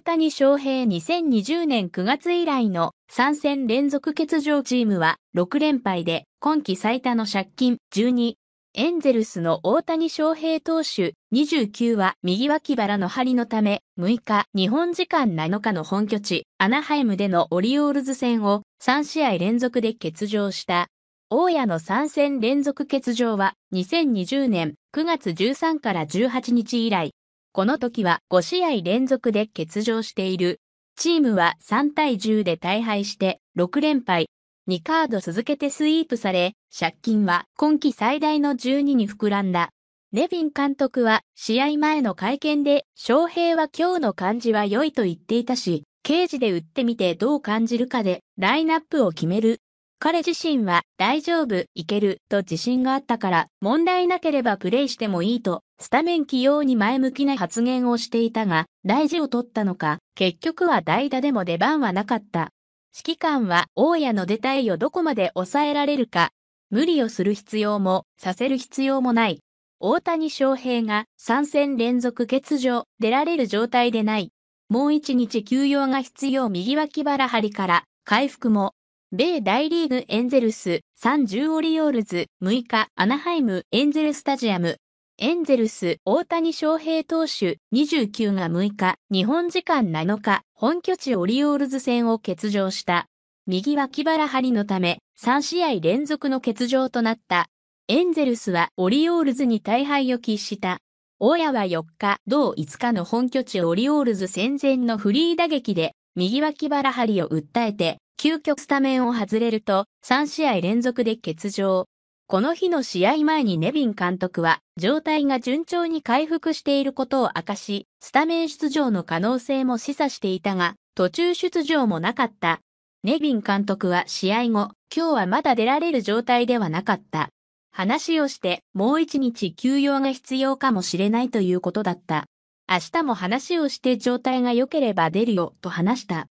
大谷翔平2020年9月以来の3戦連続欠場チームは6連敗で今季最多の借金12。エンゼルスの大谷翔平投手29は右脇腹の張りのため6日日本時間7日の本拠地アナハイムでのオリオールズ戦を3試合連続で欠場した大谷の3戦連続欠場は2020年9月13から18日以来この時は5試合連続で欠場している。チームは3対10で大敗して6連敗。2カード続けてスイープされ、借金は今季最大の12に膨らんだ。ネビン監督は試合前の会見で、翔平は今日の感じは良いと言っていたし、刑事で打ってみてどう感じるかでラインナップを決める彼自身は大丈夫、いけると自信があったから問題なければプレイしてもいいとスタメン起用に前向きな発言をしていたが大事を取ったのか結局は代打でも出番はなかった。指揮官は大家の出たいをどこまで抑えられるか無理をする必要もさせる必要もない。大谷翔平が3戦連続欠場、出られる状態でない。もう一日休養が必要右脇腹張りから、回復も米大リーグエンゼルス、30オリオールズ、6日、アナハイム、エンゼルスタジアム。エンゼルス、大谷翔平投手、29が6日、日本時間7日、本拠地オリオールズ戦を欠場した。右脇腹張りのため、3試合連続の欠場となった。エンゼルスはオリオールズに大敗を喫した。大谷は4日、同5日の本拠地オリオールズ戦前のフリー打撃で、右脇腹張りを訴えて、究極スタメンを外れると3試合連続で欠場。この日の試合前にネビン監督は状態が順調に回復していることを明かし、スタメン出場の可能性も示唆していたが、途中出場もなかった。ネビン監督は試合後、今日はまだ出られる状態ではなかった。話をしてもう一日休養が必要かもしれないということだった。明日も話をして状態が良ければ出るよと話した。